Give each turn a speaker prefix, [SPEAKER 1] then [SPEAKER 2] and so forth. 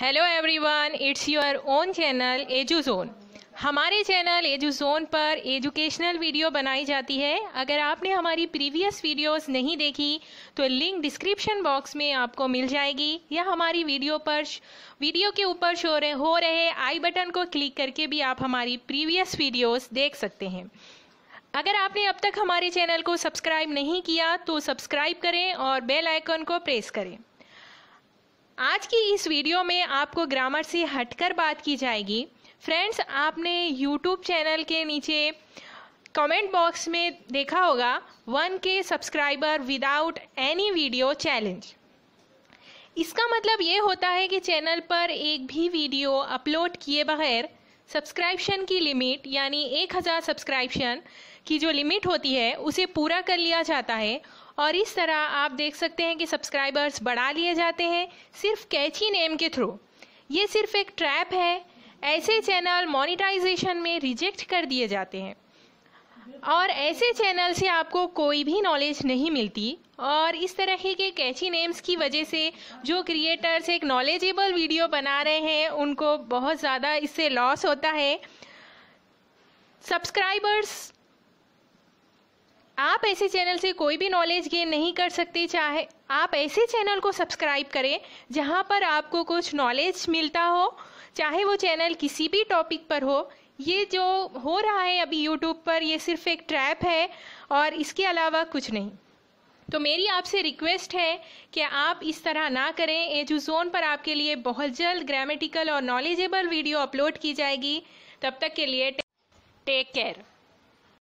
[SPEAKER 1] hello everyone it's your own channel Edu Zone हमारे channel Edu Zone पर educational video बनाई जाती है अगर आपने हमारी प्रीवियस वीडियोस नहीं देखी तो लिंक डिस्क्रिप्शन बॉक्स में आपको मिल जाएगी या हमारी वीडियो पर वीडियो के ऊपर शो रहे हो रहे आई बटन को क्लिक करके भी आप हमारी प्रीवियस वीडियोस देख सकते हैं अगर आपने अब तक हमारे चैनल को सब्सक्राइब नहीं किया तो सब्सक्राइब करें और बेल आइकन को प्रेस करें आज की इस वीडियो में आपको ग्रामर से हटकर बात की जाएगी फ्रेंड्स आपने यूट्यूब चैनल के नीचे कमेंट बॉक्स में देखा होगा one K subscriber without any video challenge इसका मतलब ये होता है कि चैनल पर एक भी वीडियो अपलोड किए बगैर सब्सक्राइब्शन की लिमिट यानी 1000 सब्सक्राइब्शन की जो लिमिट होती है उसे पूरा कर लिया जाता है और इस तरह आप देख सकते हैं कि सब्सक्राइबर्स बढ़ा लिए जाते हैं सिर्फ कैची नेम के थ्रू ये सिर्फ एक ट्रैप है ऐसे चैनल मोनिटाइजेशन में रिजेक्ट कर दिए जाते हैं और ऐसे चैनल से आपको कोई भी नॉलेज नहीं मिलती और इस तरह के कैची नेम्स की वजह से जो क्रिएटर्स एक नॉलेजेबल वीडियो बना रहे हैं उनको बहुत ज़्यादा इससे लॉस होता है सब्सक्राइबर्स आप ऐसे चैनल से कोई भी नॉलेज गेन नहीं कर सकते चाहे आप ऐसे चैनल को सब्सक्राइब करें जहां पर आपको कुछ नॉलेज मिलता हो चाहे वो चैनल किसी भी टॉपिक पर हो ये जो हो रहा है अभी यूट्यूब पर ये सिर्फ एक ट्रैप है और इसके अलावा कुछ नहीं तो मेरी आपसे रिक्वेस्ट है कि आप इस तरह ना करें एजुजोन पर आपके लिए बहुत जल्द ग्रामेटिकल और नॉलेजेबल वीडियो अपलोड की जाएगी तब तक के लिए टेक केयर